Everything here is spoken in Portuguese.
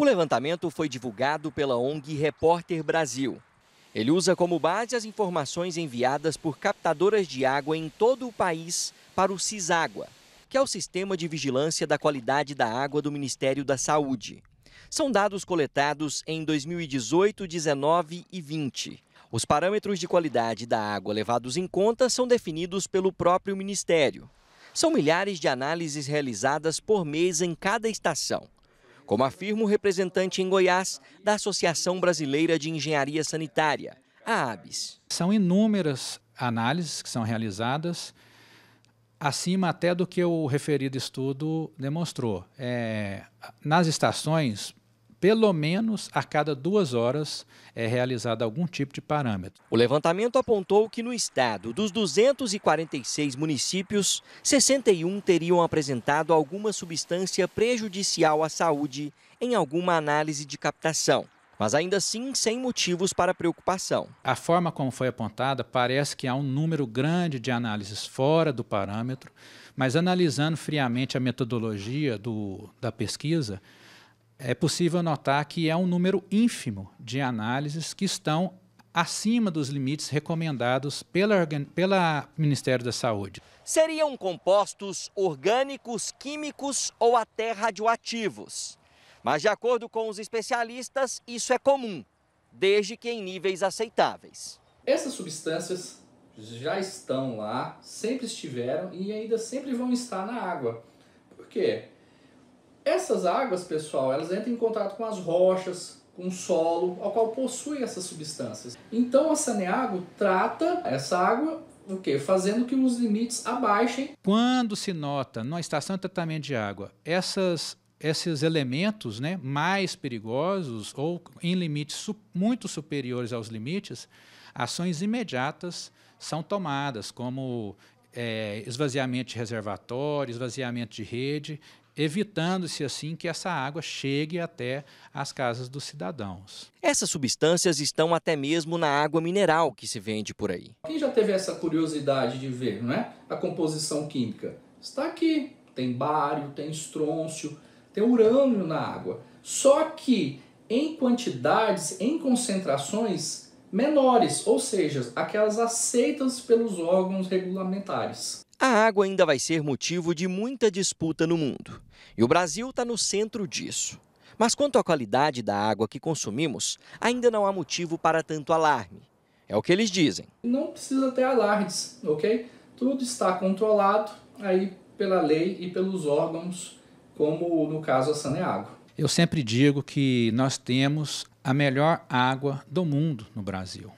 O levantamento foi divulgado pela ONG Repórter Brasil. Ele usa como base as informações enviadas por captadoras de água em todo o país para o CISÁGUA, que é o Sistema de Vigilância da Qualidade da Água do Ministério da Saúde. São dados coletados em 2018, 19 e 20. Os parâmetros de qualidade da água levados em conta são definidos pelo próprio Ministério. São milhares de análises realizadas por mês em cada estação como afirma o representante em Goiás da Associação Brasileira de Engenharia Sanitária, a ABS, São inúmeras análises que são realizadas, acima até do que o referido estudo demonstrou. É, nas estações, pelo menos a cada duas horas é realizado algum tipo de parâmetro. O levantamento apontou que no estado, dos 246 municípios, 61 teriam apresentado alguma substância prejudicial à saúde em alguma análise de captação mas ainda assim sem motivos para preocupação. A forma como foi apontada parece que há um número grande de análises fora do parâmetro, mas analisando friamente a metodologia do, da pesquisa, é possível notar que é um número ínfimo de análises que estão acima dos limites recomendados pelo pela Ministério da Saúde. Seriam compostos orgânicos, químicos ou até radioativos. Mas, de acordo com os especialistas, isso é comum, desde que em níveis aceitáveis. Essas substâncias já estão lá, sempre estiveram e ainda sempre vão estar na água. Por quê? Essas águas, pessoal, elas entram em contato com as rochas, com o solo, ao qual possui essas substâncias. Então a Saneago trata essa água o quê? Fazendo que os limites abaixem. Quando se nota numa estação de tratamento de água, essas esses elementos né, mais perigosos ou em limites su muito superiores aos limites, ações imediatas são tomadas, como é, esvaziamento de reservatório, esvaziamento de rede, evitando-se assim que essa água chegue até as casas dos cidadãos. Essas substâncias estão até mesmo na água mineral que se vende por aí. Quem já teve essa curiosidade de ver, não é? A composição química está aqui, tem bário, tem estrôncio, tem urânio na água. Só que em quantidades, em concentrações menores, ou seja, aquelas aceitas pelos órgãos regulamentares. A água ainda vai ser motivo de muita disputa no mundo. E o Brasil está no centro disso. Mas quanto à qualidade da água que consumimos, ainda não há motivo para tanto alarme. É o que eles dizem. Não precisa ter alardes, ok? Tudo está controlado aí pela lei e pelos órgãos, como no caso a Saneago. Eu sempre digo que nós temos a melhor água do mundo no Brasil.